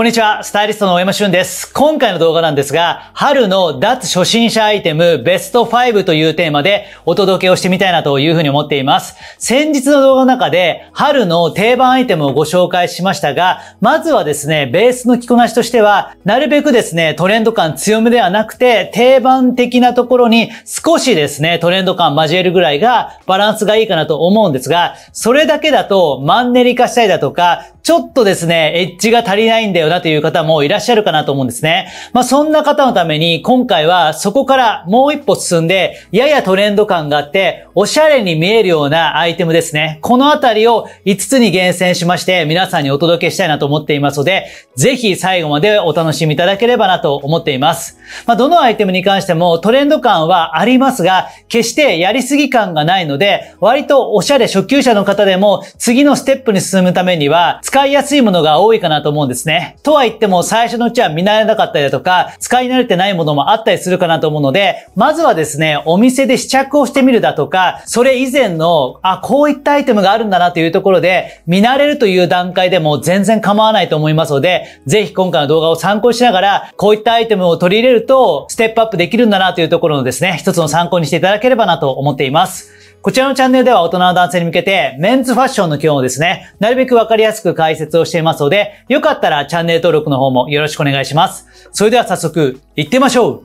こんにちは、スタイリストの大山俊です。今回の動画なんですが、春の脱初心者アイテムベスト5というテーマでお届けをしてみたいなというふうに思っています。先日の動画の中で春の定番アイテムをご紹介しましたが、まずはですね、ベースの着こなしとしては、なるべくですね、トレンド感強めではなくて、定番的なところに少しですね、トレンド感交えるぐらいがバランスがいいかなと思うんですが、それだけだとマンネリ化したりだとか、ちょっとですね、エッジが足りないんだよなという方もいらっしゃるかなと思うんですね。まあ、そんな方のために、今回はそこからもう一歩進んで、ややトレンド感があって、おしゃれに見えるようなアイテムですね。このあたりを5つに厳選しまして、皆さんにお届けしたいなと思っていますので、ぜひ最後までお楽しみいただければなと思っています。まあ、どのアイテムに関してもトレンド感はありますが、決してやりすぎ感がないので、割とおしゃれ初級者の方でも次のステップに進むためには、使使いやすいものが多いかなと思うんですね。とは言っても最初のうちは見慣れなかったりだとか、使い慣れてないものもあったりするかなと思うので、まずはですね、お店で試着をしてみるだとか、それ以前の、あ、こういったアイテムがあるんだなというところで、見慣れるという段階でも全然構わないと思いますので、ぜひ今回の動画を参考にしながら、こういったアイテムを取り入れると、ステップアップできるんだなというところのですね、一つの参考にしていただければなと思っています。こちらのチャンネルでは大人の男性に向けてメンズファッションの基本をですね、なるべくわかりやすく解説をしていますので、よかったらチャンネル登録の方もよろしくお願いします。それでは早速、行ってみましょう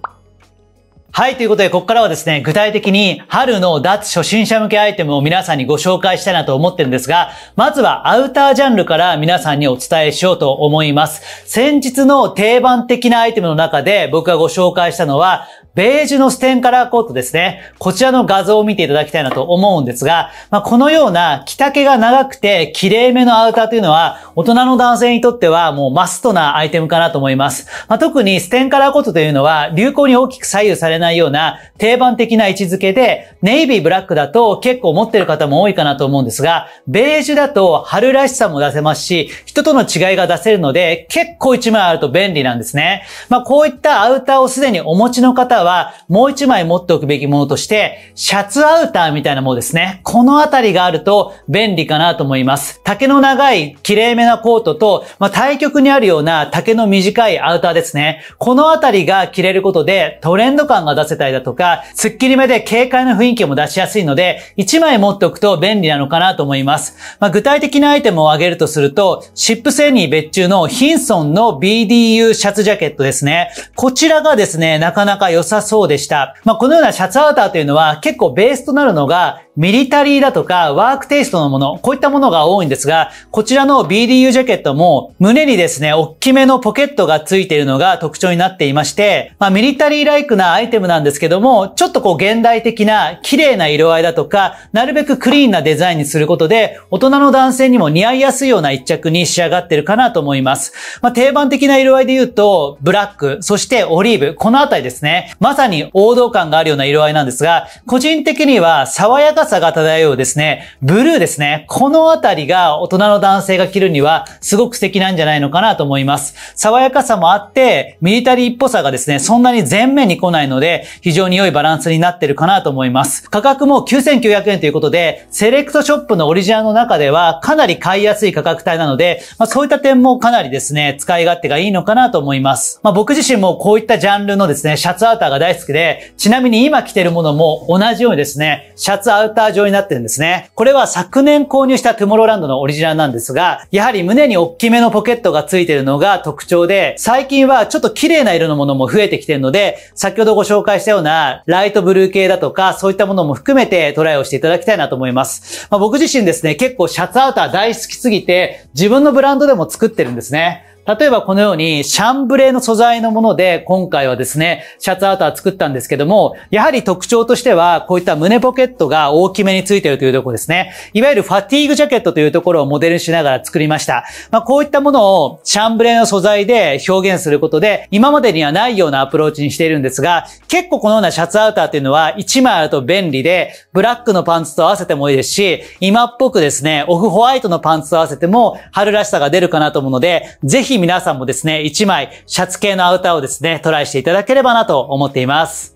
はい、ということで、ここからはですね、具体的に春の脱初心者向けアイテムを皆さんにご紹介したいなと思ってるんですが、まずはアウタージャンルから皆さんにお伝えしようと思います。先日の定番的なアイテムの中で僕がご紹介したのは、ベージュのステンカラーコートですね。こちらの画像を見ていただきたいなと思うんですが、まあ、このような着丈が長くて綺麗めのアウターというのは、大人の男性にとってはもうマストなアイテムかなと思います。まあ、特にステンカラーコートというのは、流行に大きく左右されないような定番的な位置づけで、ネイビーブラックだと結構持ってる方も多いかなと思うんですが、ベージュだと春らしさも出せますし、人との違いが出せるので、結構一枚あると便利なんですね。まあ、こういったアウターをすでにお持ちの方ははもう一枚持っておくべきものとして、シャツアウターみたいなものですね。このあたりがあると便利かなと思います。丈の長い綺麗めなコートと、まあ、対極にあるような丈の短いアウターですね。このあたりが着れることでトレンド感が出せたりだとか、すっきりめで軽快な雰囲気も出しやすいので、1枚持っておくと便利なのかなと思います。まあ、具体的なアイテムを挙げるとすると、シップ製に別注のヒンソンの BDU シャツジャケットですね。こちらがですね、なかなか良ささそうでした。まあ、このようなシャツアウターというのは結構ベースとなるのがミリタリーだとかワークテイストのもの、こういったものが多いんですが、こちらの BDU ジャケットも胸にですね、大きめのポケットがついているのが特徴になっていまして、まあ、ミリタリーライクなアイテムなんですけども、ちょっとこう現代的な綺麗な色合いだとか、なるべくクリーンなデザインにすることで、大人の男性にも似合いやすいような一着に仕上がってるかなと思います。まあ、定番的な色合いで言うと、ブラック、そしてオリーブ、このあたりですね。まさに王道感があるような色合いなんですが、個人的には爽やかさが漂うですね、ブルーですね。このあたりが大人の男性が着るにはすごく素敵なんじゃないのかなと思います。爽やかさもあって、ミリタリーっぽさがですね、そんなに前面に来ないので、非常に良いバランスになってるかなと思います。価格も9900円ということで、セレクトショップのオリジナルの中ではかなり買いやすい価格帯なので、まあ、そういった点もかなりですね、使い勝手がいいのかなと思います。まあ、僕自身もこういったジャンルのですね、シャツあたりターが大好きで、ちなみに今着てるものも同じようにですね、シャツアウター状になってるんですね。これは昨年購入したトゥモローランドのオリジナルなんですが、やはり胸に大きめのポケットが付いてるのが特徴で、最近はちょっと綺麗な色のものも増えてきてるので、先ほどご紹介したようなライトブルー系だとか、そういったものも含めてトライをしていただきたいなと思います。まあ、僕自身ですね、結構シャツアウター大好きすぎて、自分のブランドでも作ってるんですね。例えばこのようにシャンブレーの素材のもので今回はですね、シャツアートは作ったんですけども、やはり特徴としてはこういった胸ポケットが大きめについているというところですね。いわゆるファティーグジャケットというところをモデルにしながら作りました。まあ、こういったものをシャンブレーの素材で表現することで今までにはないようなアプローチにしているんですが、結構このようなシャツアウターというのは1枚あると便利で、ブラックのパンツと合わせてもいいですし、今っぽくですね、オフホワイトのパンツと合わせても春らしさが出るかなと思うので、ぜひひ皆さんもですね、1枚シャツ系のアウターをですね、トライしていただければなと思っています。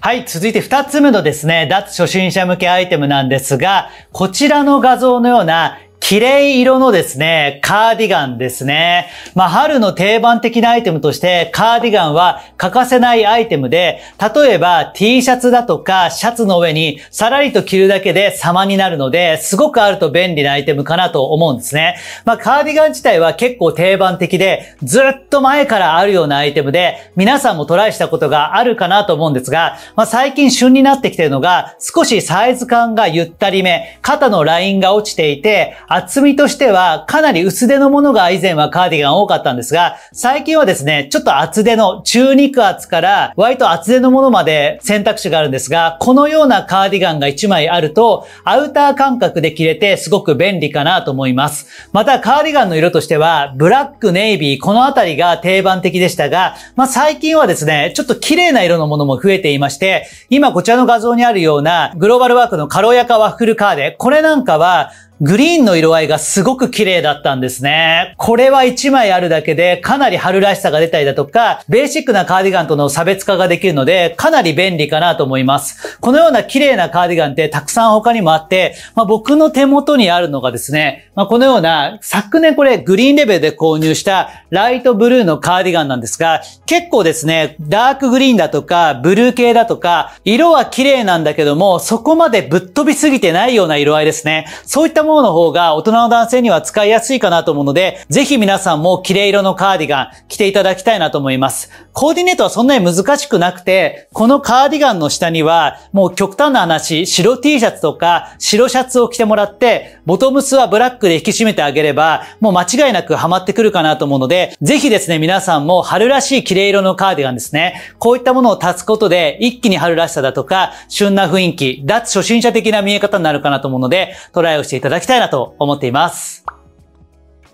はい、続いて2つ目のですね、脱初心者向けアイテムなんですが、こちらの画像のような綺麗色のですね、カーディガンですね。まあ、春の定番的なアイテムとして、カーディガンは欠かせないアイテムで、例えば T シャツだとかシャツの上にさらりと着るだけで様になるので、すごくあると便利なアイテムかなと思うんですね。まあ、カーディガン自体は結構定番的で、ずっと前からあるようなアイテムで、皆さんもトライしたことがあるかなと思うんですが、まあ、最近旬になってきてるのが、少しサイズ感がゆったりめ、肩のラインが落ちていて、厚みとしてはかなり薄手のものが以前はカーディガン多かったんですが、最近はですね、ちょっと厚手の中肉厚から割と厚手のものまで選択肢があるんですが、このようなカーディガンが1枚あると、アウター感覚で着れてすごく便利かなと思います。またカーディガンの色としては、ブラック、ネイビー、このあたりが定番的でしたが、まあ、最近はですね、ちょっと綺麗な色のものも増えていまして、今こちらの画像にあるようなグローバルワークの軽やかワッフルカーデ、これなんかはグリーンの色合いがすごく綺麗だったんですね。これは1枚あるだけでかなり春らしさが出たりだとか、ベーシックなカーディガンとの差別化ができるので、かなり便利かなと思います。このような綺麗なカーディガンってたくさん他にもあって、まあ、僕の手元にあるのがですね、まあ、このような昨年これグリーンレベルで購入したライトブルーのカーディガンなんですが、結構ですね、ダークグリーンだとか、ブルー系だとか、色は綺麗なんだけども、そこまでぶっ飛びすぎてないような色合いですね。そういったものの方が大人の男性には使いやすいかなと思うので、ぜひ皆さんも綺麗色のカーディガン着ていただきたいなと思います。コーディネートはそんなに難しくなくて、このカーディガンの下には、もう極端な話、白 T シャツとか白シャツを着てもらって、ボトムスはブラックで引き締めてあげれば、もう間違いなくハマってくるかなと思うので、ぜひですね、皆さんも春らしい綺麗色のカーディガンですね。こういったものを足すことで、一気に春らしさだとか、旬な雰囲気、脱初心者的な見え方になるかなと思うので、トライをしていただだきたいなと思っています。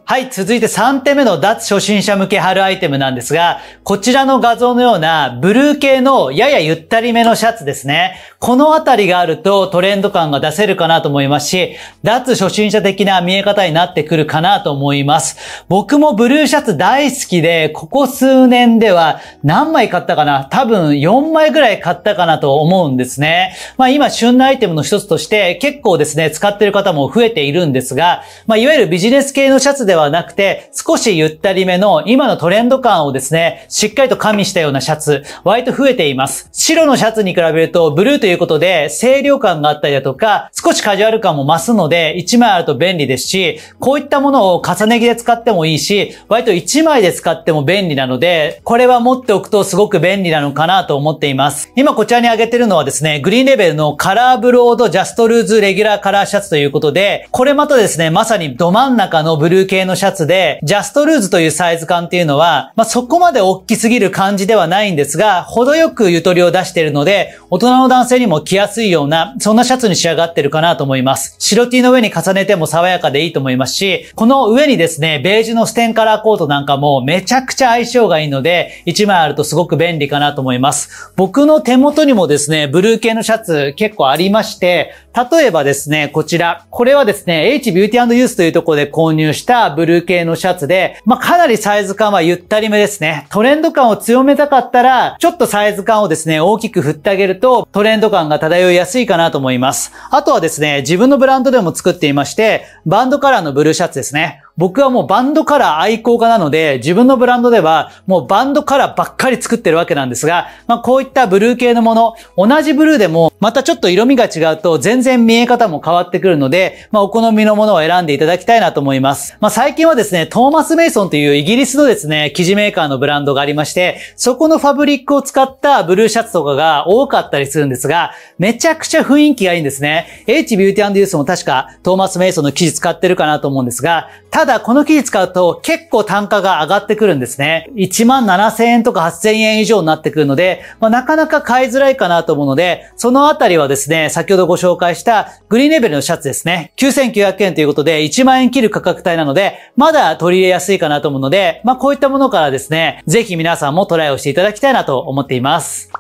はい、続いて3点目の脱初心者向け春アイテムなんですが、こちらの画像のようなブルー系のややゆったりめのシャツですね。このあたりがあるとトレンド感が出せるかなと思いますし、脱初心者的な見え方になってくるかなと思います。僕もブルーシャツ大好きで、ここ数年では何枚買ったかな多分4枚ぐらい買ったかなと思うんですね。まあ今旬なアイテムの一つとして結構ですね、使ってる方も増えているんですが、まあいわゆるビジネス系のシャツでではなくて、少しゆったりめの今のトレンド感をですね、しっかりと加味したようなシャツ、割と増えています。白のシャツに比べるとブルーということで清涼感があったりだとか、少しカジュアル感も増すので、1枚あると便利ですし、こういったものを重ね着で使ってもいいし、割と1枚で使っても便利なので、これは持っておくとすごく便利なのかなと思っています。今こちらに挙げてるのはですね、グリーンレベルのカラーブロードジャストルーズレギュラーカラーシャツということで、これまたですね、まさにど真ん中のブルー系系のシャツで、ジャストルーズというサイズ感っていうのは、まあ、そこまで大きすぎる感じではないんですが、程よくゆとりを出しているので、大人の男性にも着やすいような、そんなシャツに仕上がってるかなと思います。白 T の上に重ねても爽やかでいいと思いますし、この上にですね、ベージュのステンカラーコートなんかもめちゃくちゃ相性がいいので、1枚あるとすごく便利かなと思います。僕の手元にもですね、ブルー系のシャツ結構ありまして、例えばですね、こちら。これはですね、H Beauty Youth というところで購入したブルー系のシャツで、まあ、かなりサイズ感はゆったりめですね。トレンド感を強めたかったら、ちょっとサイズ感をですね、大きく振ってあげると、トレンド感が漂いやすいかなと思います。あとはですね、自分のブランドでも作っていまして、バンドカラーのブルーシャツですね。僕はもうバンドカラー愛好家なので、自分のブランドではもうバンドカラーばっかり作ってるわけなんですが、まあこういったブルー系のもの、同じブルーでもまたちょっと色味が違うと全然見え方も変わってくるので、まあお好みのものを選んでいただきたいなと思います。まあ最近はですね、トーマス・メイソンというイギリスのですね、生地メーカーのブランドがありまして、そこのファブリックを使ったブルーシャツとかが多かったりするんですが、めちゃくちゃ雰囲気がいいんですね。H ビューティー u ースも確かトーマス・メイソンの生地使ってるかなと思うんですが、たただこの機器使うと結構単価が上がってくるんですね。1万7000円とか8000円以上になってくるので、まあ、なかなか買いづらいかなと思うので、そのあたりはですね、先ほどご紹介したグリーンレベルのシャツですね。9900円ということで1万円切る価格帯なので、まだ取り入れやすいかなと思うので、まあこういったものからですね、ぜひ皆さんもトライをしていただきたいなと思っています。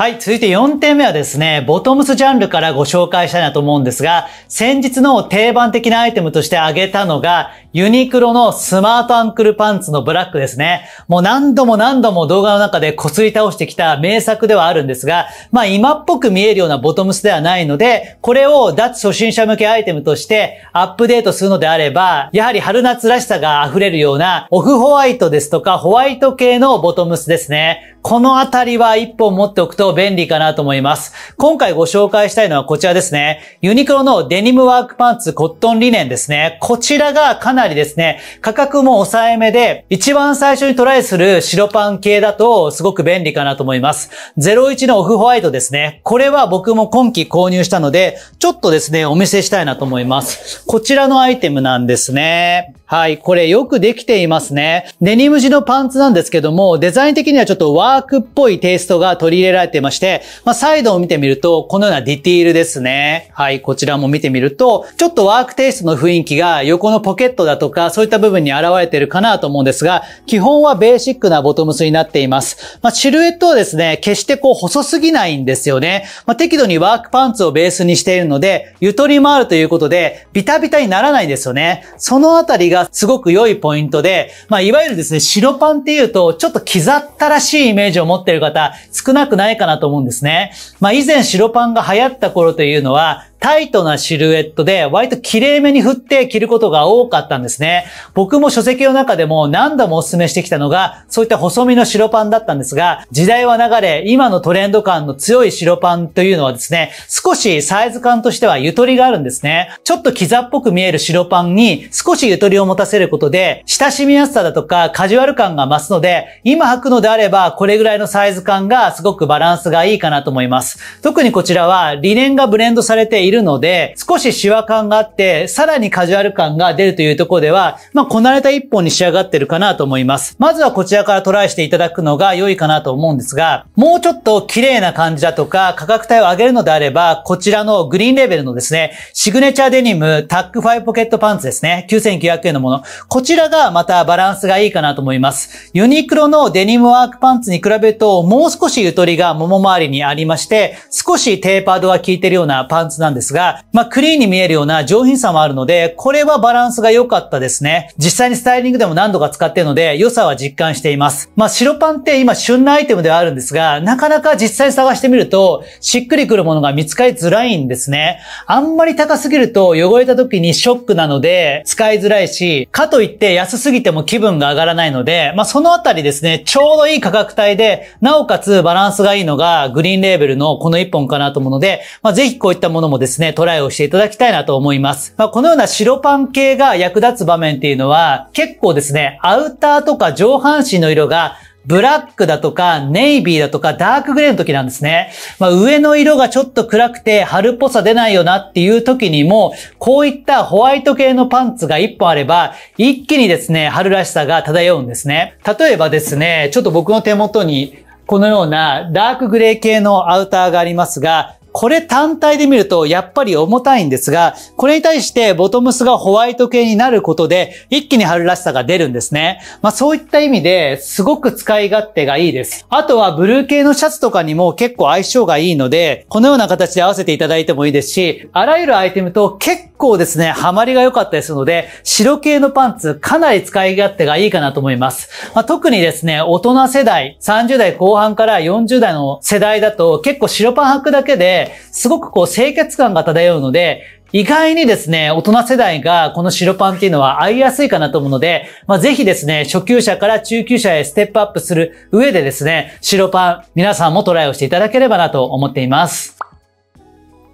はい、続いて4点目はですね、ボトムスジャンルからご紹介したいなと思うんですが、先日の定番的なアイテムとして挙げたのが、ユニクロのスマートアンクルパンツのブラックですね。もう何度も何度も動画の中でこすり倒してきた名作ではあるんですが、まあ今っぽく見えるようなボトムスではないので、これを脱初心者向けアイテムとしてアップデートするのであれば、やはり春夏らしさが溢れるようなオフホワイトですとかホワイト系のボトムスですね。このあたりは一本持っておくとと便利かなと思います。今回ご紹介したいのはこちらですね。ユニクロのデニムワークパンツコットンリネンですね。こちらがかなりですね、価格も抑えめで、一番最初にトライする白パン系だとすごく便利かなと思います。01のオフホワイトですね。これは僕も今季購入したので、ちょっとですね、お見せしたいなと思います。こちらのアイテムなんですね。はい、これよくできていますね。デニム地のパンツなんですけども、デザイン的にはちょっとワークっぽいテイストが取り入れられてってまして、まあ、サイドを見てみると、このようなディティールですね。はい、こちらも見てみると、ちょっとワークテイストの雰囲気が横のポケットだとか、そういった部分に現れてるかなと思うんですが、基本はベーシックなボトムスになっています。まあ、シルエットはですね、決してこう細すぎないんですよね。まあ、適度にワークパンツをベースにしているので、ゆとりもあるということで、ビタビタにならないんですよね。そのあたりがすごく良いポイントで、まあ、いわゆるですね、白パンっていうと、ちょっと刻ったらしいイメージを持ってる方、少なくないかななと思うんですね。まあ以前白パンが流行った頃というのは、タイトなシルエットで割と綺麗めに振って着ることが多かったんですね。僕も書籍の中でも何度もお勧めしてきたのが、そういった細身の白パンだったんですが、時代は流れ、今のトレンド感の強い白パンというのはですね、少しサイズ感としてはゆとりがあるんですね。ちょっとキザっぽく見える白パンに少しゆとりを持たせることで、親しみやすさだとかカジュアル感が増すので、今履くのであればこれぐらいのサイズ感がすごくバランスがいいかなと思います。特にこちらは理念がブレンドされているので、少しシワ感があって、さらにカジュアル感が出るというところでは、まあ、こなれた一本に仕上がってるかなと思います。まずはこちらからトライしていただくのが良いかなと思うんですが、もうちょっと綺麗な感じだとか、価格帯を上げるのであれば、こちらのグリーンレベルのですね、シグネチャーデニムタック5ポケットパンツですね、9900円のもの。こちらがまたバランスがいいかなと思います。ユニクロのデニムワークパンツに比べると、もう少しゆとりがもも周りにありまして、少しテーパードが効いてるようなパンツなんですですが、まあ、クリーンに見えるような上品さもあるので、これはバランスが良かったですね。実際にスタイリングでも何度か使っているので、良さは実感しています。まあ、白パンって今旬なアイテムではあるんですが、なかなか実際探してみると、しっくりくるものが見つかりづらいんですね。あんまり高すぎると汚れた時にショックなので、使いづらいし、かといって安すぎても気分が上がらないので、まあ、そのあたりですね、ちょうどいい価格帯で、なおかつバランスがいいのがグリーンレーベルのこの1本かなと思うので、まあ、ぜひこういったものもですねですね、トライをしていただきたいなと思います。まあ、このような白パン系が役立つ場面っていうのは、結構ですね、アウターとか上半身の色がブラックだとか、ネイビーだとか、ダークグレーの時なんですね。まあ、上の色がちょっと暗くて、春っぽさ出ないよなっていう時にも、こういったホワイト系のパンツが1本あれば、一気にですね、春らしさが漂うんですね。例えばですね、ちょっと僕の手元に、このようなダークグレー系のアウターがありますが、これ単体で見るとやっぱり重たいんですが、これに対してボトムスがホワイト系になることで、一気に春らしさが出るんですね。まあそういった意味ですごく使い勝手がいいです。あとはブルー系のシャツとかにも結構相性がいいので、このような形で合わせていただいてもいいですし、あらゆるアイテムと結構ですね、ハマりが良かったりするので、白系のパンツかなり使い勝手がいいかなと思います。まあ、特にですね、大人世代、30代後半から40代の世代だと結構白パン履くだけですごくこう清潔感が漂うので、意外にですね、大人世代がこの白パンっていうのは合いやすいかなと思うので、まあ、ぜひですね、初級者から中級者へステップアップする上でですね、白パン皆さんもトライをしていただければなと思っています。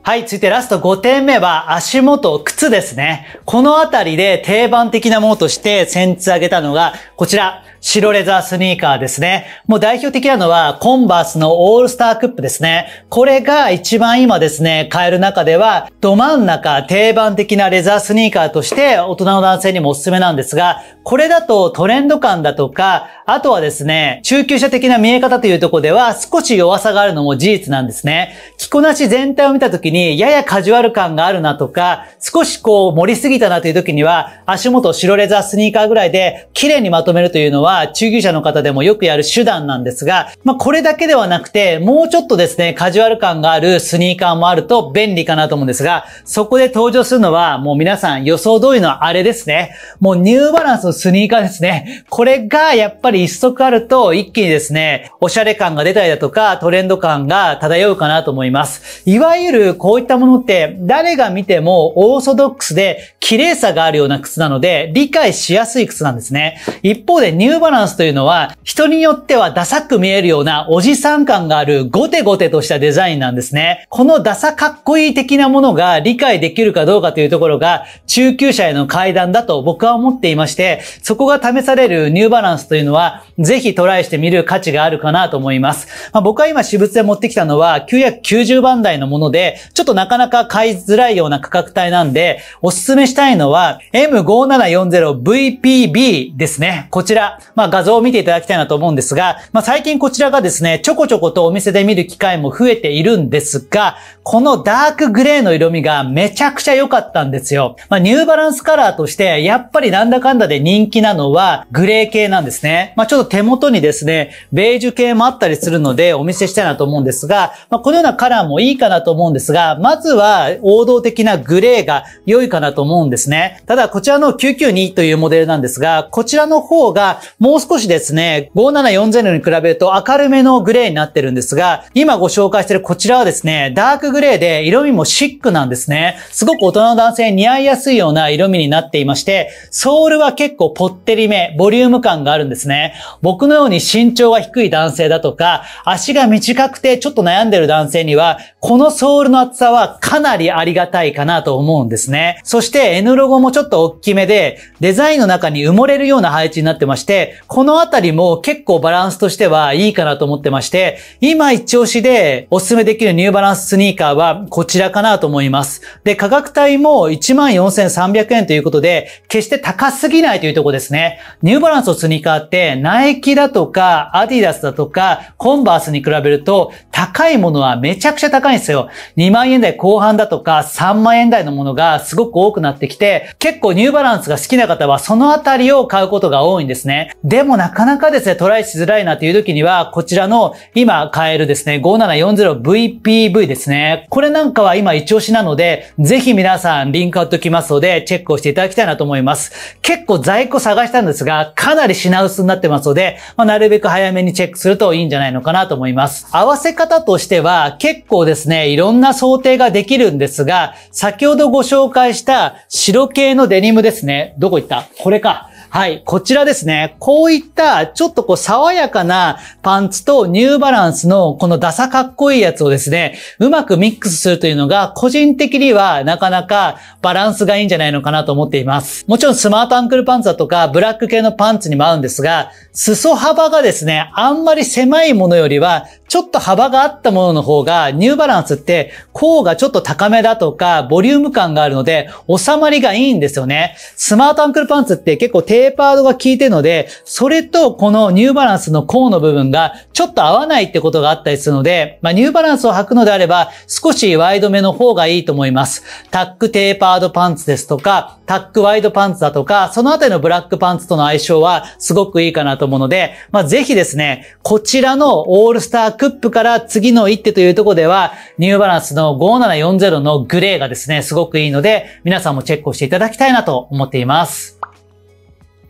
はい、続いてラスト5点目は足元、靴ですね。このあたりで定番的なものとして先日挙げたのが、こちら、白レザースニーカーですね。もう代表的なのは、コンバースのオールスタークップですね。これが一番今ですね、買える中では、ど真ん中定番的なレザースニーカーとして、大人の男性にもおすすめなんですが、これだとトレンド感だとか、あとはですね、中級者的な見え方というところでは、少し弱さがあるのも事実なんですね。着こなし全体を見た時に、ややカジュアル感があるなとか、少しこう盛りすぎたなという時には、足元白レザースニーカーぐらいで、綺麗にまとめるというのは、は中級者の方でもよくやる手段なんですが、まあ、これだけではなくて、もうちょっとですね、カジュアル感があるスニーカーもあると便利かなと思うんですが、そこで登場するのは、もう皆さん予想通りのあれですね。もうニューバランスのスニーカーですね。これがやっぱり一足あると一気にですね、おしゃれ感が出たりだとか、トレンド感が漂うかなと思います。いわゆるこういったものって誰が見てもオーソドックスで綺麗さがあるような靴なので理解しやすい靴なんですね。一方でニューバランスというのは、人によってはダサく見えるようなおじさん感があるゴテゴテとしたデザインなんですね。このダサかっこいい的なものが理解できるかどうかというところが、中級者への階段だと僕は思っていまして、そこが試されるニューバランスというのは、ぜひトライしてみる価値があるかなと思います。まあ、僕は今私物で持ってきたのは990番台のもので、ちょっとなかなか買いづらいような価格帯なんで、おすすめしたいのは M5740VPB ですね。こちら、まあ、画像を見ていただきたいなと思うんですが、まあ、最近こちらがですね、ちょこちょことお店で見る機会も増えているんですが、このダークグレーの色味がめちゃくちゃ良かったんですよ。まあ、ニューバランスカラーとして、やっぱりなんだかんだで人気なのはグレー系なんですね。まあ、ちょっと手元にですね、ベージュ系もあったりするのでお見せしたいなと思うんですが、まあ、このようなカラーもいいかなと思うんですが、まずは王道的なグレーが良いかなと思うんですね。ただ、こちらの992というモデルなんですが、こちらの方が、もう少しですね、5740に比べると明るめのグレーになってるんですが、今ご紹介してるこちらはですね、ダークグレーで色味もシックなんですね。すごく大人の男性に似合いやすいような色味になっていまして、ソールは結構ぽってりめ、ボリューム感があるんですね。僕のように身長が低い男性だとか、足が短くてちょっと悩んでる男性には、このソールの厚さはかなりありがたいかなと思うんですね。そして N ロゴもちょっと大きめで、デザインの中に埋もれるような配置になってまして、このあたりも結構バランスとしてはいいかなと思ってまして、今一押しでおすすめできるニューバランススニーカーはこちらかなと思います。で、価格帯も14,300円ということで、決して高すぎないというとこですね。ニューバランスのスニーカーって、ナイキだとか、アディダスだとか、コンバースに比べると、高いものはめちゃくちゃ高いんですよ。2万円台後半だとか、3万円台のものがすごく多くなってきて、結構ニューバランスが好きな方はそのあたりを買うことが多いんですね。でもなかなかですね、トライしづらいなという時には、こちらの今買えるですね、5740VPV ですね。これなんかは今一押しなので、ぜひ皆さんリンク貼っときますので、チェックをしていただきたいなと思います。結構在庫探したんですが、かなり品薄になってますので、まあ、なるべく早めにチェックするといいんじゃないのかなと思います。合わせ方としては、結構ですね、いろんな想定ができるんですが、先ほどご紹介した白系のデニムですね。どこ行ったこれか。はい、こちらですね。こういったちょっとこう爽やかなパンツとニューバランスのこのダサかっこいいやつをですね、うまくミックスするというのが個人的にはなかなかバランスがいいんじゃないのかなと思っています。もちろんスマートアンクルパンツだとかブラック系のパンツにも合うんですが、裾幅がですね、あんまり狭いものよりはちょっと幅があったものの方がニューバランスって甲がちょっと高めだとかボリューム感があるので収まりがいいんですよね。スマートアンクルパンツって結構低テーパードが効いてるので、それとこのニューバランスの甲の部分がちょっと合わないってことがあったりするので、まあ、ニューバランスを履くのであれば、少しワイドめの方がいいと思います。タックテーパードパンツですとか、タックワイドパンツだとか、そのあたりのブラックパンツとの相性はすごくいいかなと思うので、まあ、ぜひですね、こちらのオールスタークップから次の一手というところでは、ニューバランスの5740のグレーがですね、すごくいいので、皆さんもチェックをしていただきたいなと思っています。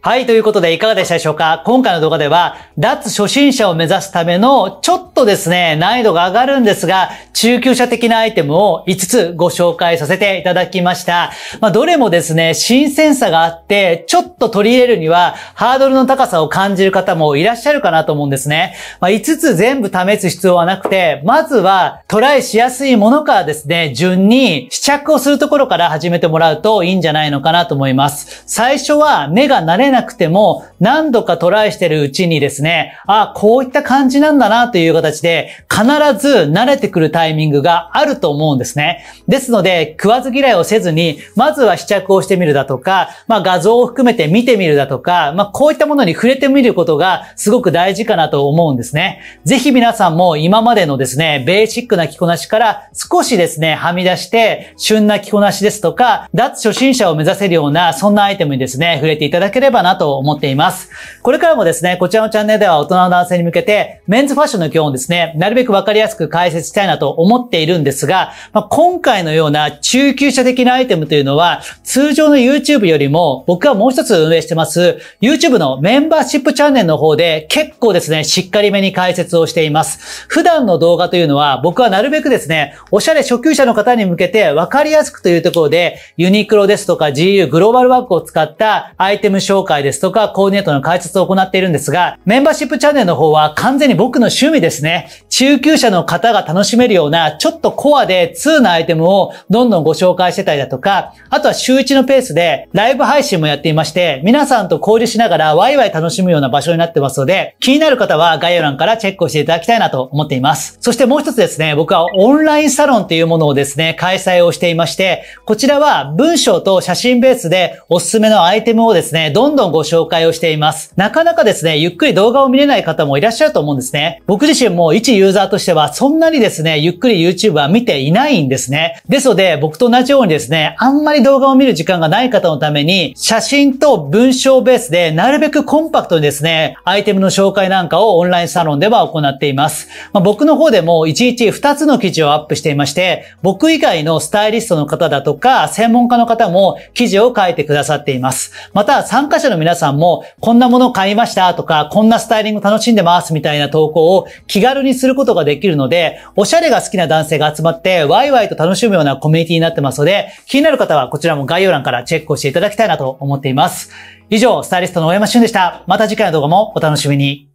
はい、ということでいかがでしたでしょうか今回の動画では、脱初心者を目指すための、ちょっとですね、難易度が上がるんですが、中級者的なアイテムを5つご紹介させていただきました。まあ、どれもですね、新鮮さがあって、ちょっと取り入れるには、ハードルの高さを感じる方もいらっしゃるかなと思うんですね。まあ、5つ全部試す必要はなくて、まずは、トライしやすいものからですね、順に試着をするところから始めてもらうといいんじゃないのかなと思います。最初は、目が慣れなくても、何度かトライしてるうちにですね、あ、こういった感じなんだなという形で、必ず慣れてくるタイミングがあると思うんですね。ですので、食わず嫌いをせずに、まずは試着をしてみるだとか、まあ画像を含めて見てみるだとか、まあこういったものに触れてみることがすごく大事かなと思うんですね。ぜひ皆さんも今までのですね、ベーシックな着こなしから少しですね、はみ出して、旬な着こなしですとか、脱初心者を目指せるような、そんなアイテムにですね、触れていただければなと思っています。これからもですね、こちらのチャンネルでは大人の男性に向けて、メンズファッションの基本をですね、なるべくわかりやすく解説したいなと思っているんですが、まあ、今回のような中級者的なアイテムというのは、通常の YouTube よりも、僕はもう一つ運営してます、YouTube のメンバーシップチャンネルの方で、結構ですね、しっかりめに解説をしています。普段の動画というのは、僕はなるべくですね、おしゃれ初級者の方に向けて、わかりやすくというところで、ユニクロですとか GU グローバルワークを使ったアイテム紹介会ですとか、コーディネートの解説を行っているんですが、メンバーシップチャンネルの方は完全に僕の趣味ですね。中級者の方が楽しめるような、ちょっとコアで2なアイテムをどんどんご紹介してたりだとか、あとは週1のペースでライブ配信もやっていまして、皆さんと交流しながらワイワイ楽しむような場所になってますので、気になる方は概要欄からチェックをしていただきたいなと思っています。そしてもう一つですね、僕はオンラインサロンというものをですね、開催をしていまして、こちらは文章と写真ベースでおすすめのアイテムをですね、どんどんどんご紹介をしています。なかなかですね、ゆっくり動画を見れない方もいらっしゃると思うんですね。僕自身も一ユーザーとしては、そんなにですね、ゆっくり YouTube は見ていないんですね。ですので、僕と同じようにですね、あんまり動画を見る時間がない方のために、写真と文章ベースで、なるべくコンパクトにですね、アイテムの紹介なんかをオンラインサロンでは行っています。まあ、僕の方でも、1日2つの記事をアップしていまして、僕以外のスタイリストの方だとか、専門家の方も記事を書いてくださっています。また、参加者者の皆さんも、こんなものを買いましたとか、こんなスタイリング楽しんでますみたいな投稿を気軽にすることができるので、おしゃれが好きな男性が集まって、ワイワイと楽しむようなコミュニティになってますので、気になる方はこちらも概要欄からチェックをしていただきたいなと思っています。以上、スタイリストの大山俊でした。また次回の動画もお楽しみに。